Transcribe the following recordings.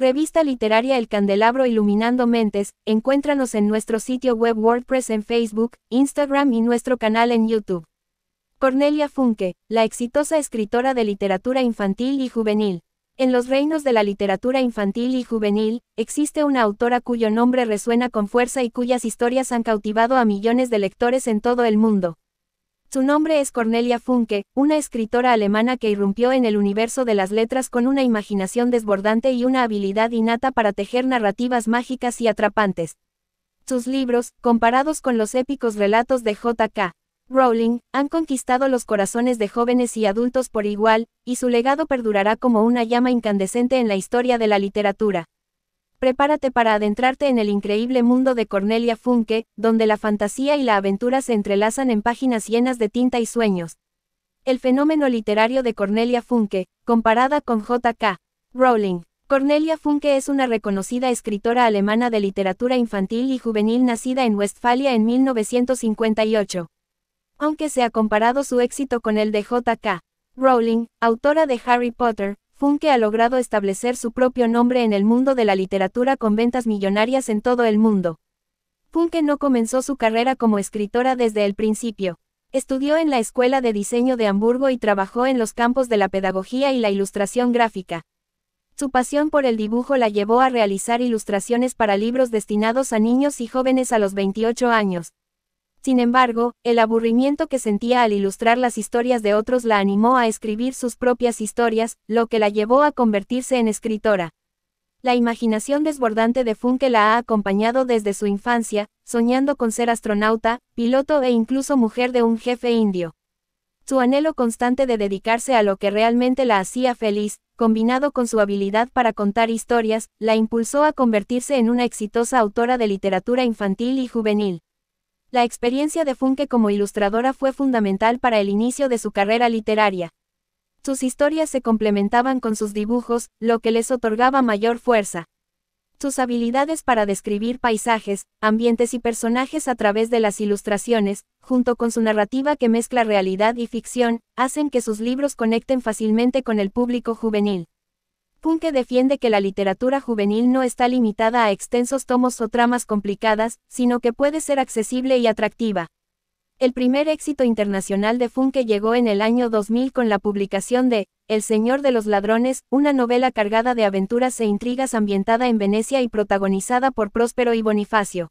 Revista literaria El Candelabro Iluminando Mentes, encuéntranos en nuestro sitio web WordPress en Facebook, Instagram y nuestro canal en YouTube. Cornelia Funke, la exitosa escritora de literatura infantil y juvenil. En los reinos de la literatura infantil y juvenil, existe una autora cuyo nombre resuena con fuerza y cuyas historias han cautivado a millones de lectores en todo el mundo. Su nombre es Cornelia Funke, una escritora alemana que irrumpió en el universo de las letras con una imaginación desbordante y una habilidad innata para tejer narrativas mágicas y atrapantes. Sus libros, comparados con los épicos relatos de J.K. Rowling, han conquistado los corazones de jóvenes y adultos por igual, y su legado perdurará como una llama incandescente en la historia de la literatura. Prepárate para adentrarte en el increíble mundo de Cornelia Funke, donde la fantasía y la aventura se entrelazan en páginas llenas de tinta y sueños. El fenómeno literario de Cornelia Funke, comparada con J.K. Rowling. Cornelia Funke es una reconocida escritora alemana de literatura infantil y juvenil nacida en Westfalia en 1958. Aunque se ha comparado su éxito con el de J.K. Rowling, autora de Harry Potter, Funke ha logrado establecer su propio nombre en el mundo de la literatura con ventas millonarias en todo el mundo. Funke no comenzó su carrera como escritora desde el principio. Estudió en la Escuela de Diseño de Hamburgo y trabajó en los campos de la pedagogía y la ilustración gráfica. Su pasión por el dibujo la llevó a realizar ilustraciones para libros destinados a niños y jóvenes a los 28 años. Sin embargo, el aburrimiento que sentía al ilustrar las historias de otros la animó a escribir sus propias historias, lo que la llevó a convertirse en escritora. La imaginación desbordante de Funke la ha acompañado desde su infancia, soñando con ser astronauta, piloto e incluso mujer de un jefe indio. Su anhelo constante de dedicarse a lo que realmente la hacía feliz, combinado con su habilidad para contar historias, la impulsó a convertirse en una exitosa autora de literatura infantil y juvenil. La experiencia de Funke como ilustradora fue fundamental para el inicio de su carrera literaria. Sus historias se complementaban con sus dibujos, lo que les otorgaba mayor fuerza. Sus habilidades para describir paisajes, ambientes y personajes a través de las ilustraciones, junto con su narrativa que mezcla realidad y ficción, hacen que sus libros conecten fácilmente con el público juvenil. Funke defiende que la literatura juvenil no está limitada a extensos tomos o tramas complicadas, sino que puede ser accesible y atractiva. El primer éxito internacional de Funke llegó en el año 2000 con la publicación de El Señor de los Ladrones, una novela cargada de aventuras e intrigas ambientada en Venecia y protagonizada por Próspero y Bonifacio.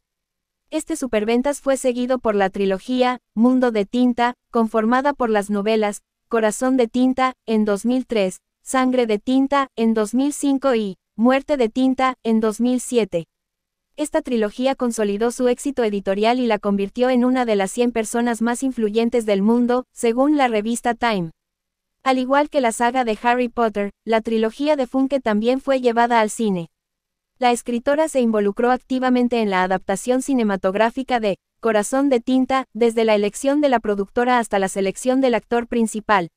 Este superventas fue seguido por la trilogía Mundo de Tinta, conformada por las novelas Corazón de Tinta, en 2003, Sangre de tinta, en 2005 y Muerte de tinta, en 2007. Esta trilogía consolidó su éxito editorial y la convirtió en una de las 100 personas más influyentes del mundo, según la revista Time. Al igual que la saga de Harry Potter, la trilogía de Funke también fue llevada al cine. La escritora se involucró activamente en la adaptación cinematográfica de Corazón de Tinta, desde la elección de la productora hasta la selección del actor principal,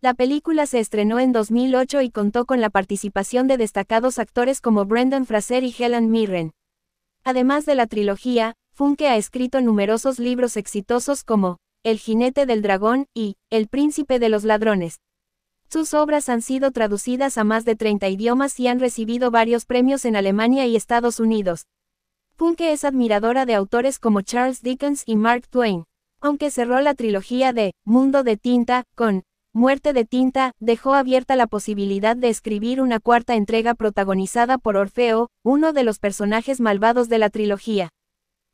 la película se estrenó en 2008 y contó con la participación de destacados actores como Brendan Fraser y Helen Mirren. Además de la trilogía, Funke ha escrito numerosos libros exitosos como El jinete del dragón y El príncipe de los ladrones. Sus obras han sido traducidas a más de 30 idiomas y han recibido varios premios en Alemania y Estados Unidos. Funke es admiradora de autores como Charles Dickens y Mark Twain, aunque cerró la trilogía de Mundo de Tinta con Muerte de tinta, dejó abierta la posibilidad de escribir una cuarta entrega protagonizada por Orfeo, uno de los personajes malvados de la trilogía.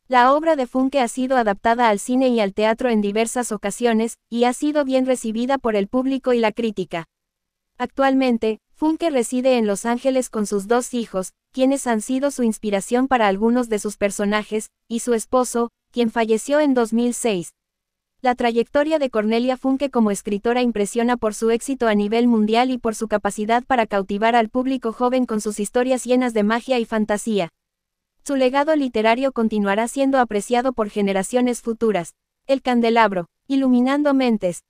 La obra de Funke ha sido adaptada al cine y al teatro en diversas ocasiones, y ha sido bien recibida por el público y la crítica. Actualmente, Funke reside en Los Ángeles con sus dos hijos, quienes han sido su inspiración para algunos de sus personajes, y su esposo, quien falleció en 2006. La trayectoria de Cornelia Funke como escritora impresiona por su éxito a nivel mundial y por su capacidad para cautivar al público joven con sus historias llenas de magia y fantasía. Su legado literario continuará siendo apreciado por generaciones futuras. El candelabro, iluminando mentes,